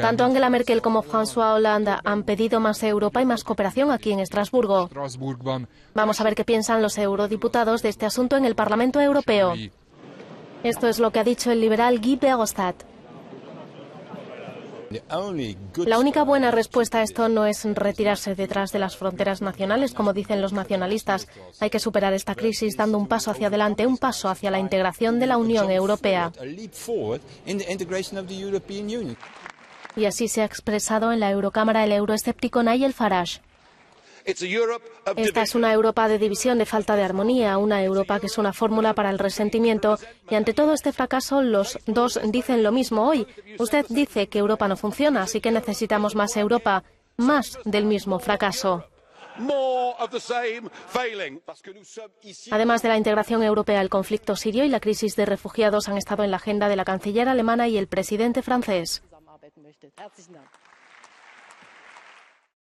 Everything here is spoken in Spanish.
Tanto Angela Merkel como François Hollande han pedido más Europa y más cooperación aquí en Estrasburgo. Vamos a ver qué piensan los eurodiputados de este asunto en el Parlamento Europeo. Esto es lo que ha dicho el liberal Guy Verhofstadt. La única buena respuesta a esto no es retirarse detrás de las fronteras nacionales, como dicen los nacionalistas. Hay que superar esta crisis dando un paso hacia adelante, un paso hacia la integración de la Unión Europea. Y así se ha expresado en la Eurocámara el euroescéptico Nigel Farage. Esta es una Europa de división, de falta de armonía, una Europa que es una fórmula para el resentimiento. Y ante todo este fracaso, los dos dicen lo mismo hoy. Usted dice que Europa no funciona, así que necesitamos más Europa, más del mismo fracaso. Además de la integración europea, el conflicto sirio y la crisis de refugiados han estado en la agenda de la canciller alemana y el presidente francés.